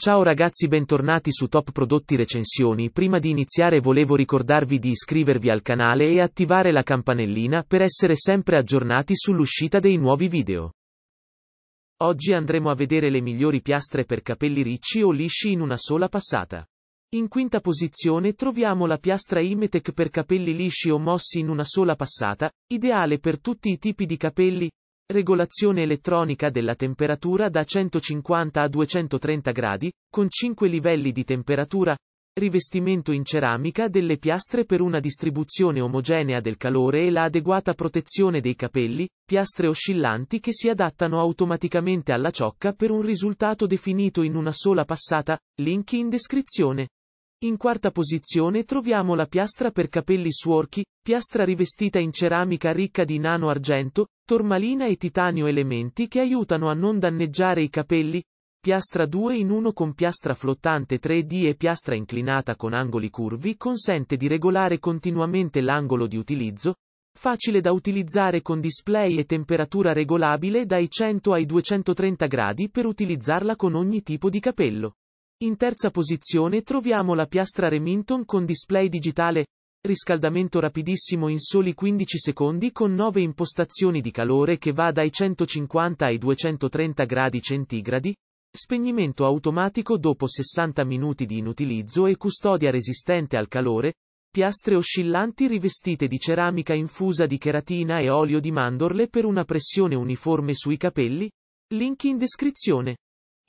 Ciao ragazzi bentornati su Top Prodotti Recensioni, prima di iniziare volevo ricordarvi di iscrivervi al canale e attivare la campanellina per essere sempre aggiornati sull'uscita dei nuovi video. Oggi andremo a vedere le migliori piastre per capelli ricci o lisci in una sola passata. In quinta posizione troviamo la piastra Imetec per capelli lisci o mossi in una sola passata, ideale per tutti i tipi di capelli, regolazione elettronica della temperatura da 150 a 230 gradi, con 5 livelli di temperatura, rivestimento in ceramica delle piastre per una distribuzione omogenea del calore e la adeguata protezione dei capelli, piastre oscillanti che si adattano automaticamente alla ciocca per un risultato definito in una sola passata, link in descrizione. In quarta posizione troviamo la piastra per capelli suorchi, piastra rivestita in ceramica ricca di nano argento, tormalina e titanio elementi che aiutano a non danneggiare i capelli, piastra 2 in 1 con piastra flottante 3D e piastra inclinata con angoli curvi consente di regolare continuamente l'angolo di utilizzo, facile da utilizzare con display e temperatura regolabile dai 100 ai 230 gradi per utilizzarla con ogni tipo di capello. In terza posizione troviamo la piastra Remington con display digitale, riscaldamento rapidissimo in soli 15 secondi con 9 impostazioni di calore che va dai 150 ai 230 gradi centigradi, spegnimento automatico dopo 60 minuti di inutilizzo e custodia resistente al calore, piastre oscillanti rivestite di ceramica infusa di cheratina e olio di mandorle per una pressione uniforme sui capelli, link in descrizione.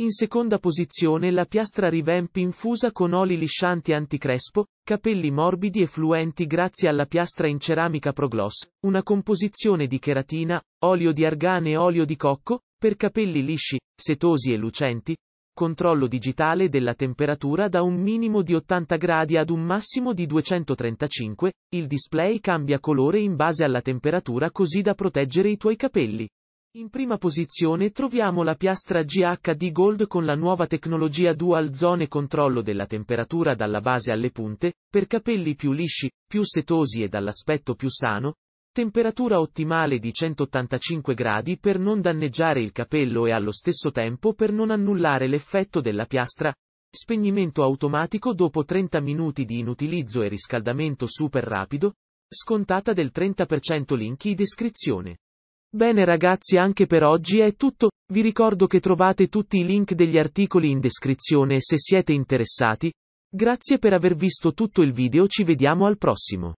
In seconda posizione la piastra revamp infusa con oli liscianti anticrespo, capelli morbidi e fluenti grazie alla piastra in ceramica Progloss, una composizione di cheratina, olio di argane e olio di cocco, per capelli lisci, setosi e lucenti, controllo digitale della temperatura da un minimo di 80 gradi ad un massimo di 235, il display cambia colore in base alla temperatura così da proteggere i tuoi capelli. In prima posizione troviamo la piastra GHD Gold con la nuova tecnologia Dual Zone controllo della temperatura dalla base alle punte, per capelli più lisci, più setosi e dall'aspetto più sano, temperatura ottimale di 185 gradi per non danneggiare il capello e allo stesso tempo per non annullare l'effetto della piastra, spegnimento automatico dopo 30 minuti di inutilizzo e riscaldamento super rapido, scontata del 30% link in descrizione. Bene ragazzi anche per oggi è tutto, vi ricordo che trovate tutti i link degli articoli in descrizione se siete interessati. Grazie per aver visto tutto il video ci vediamo al prossimo.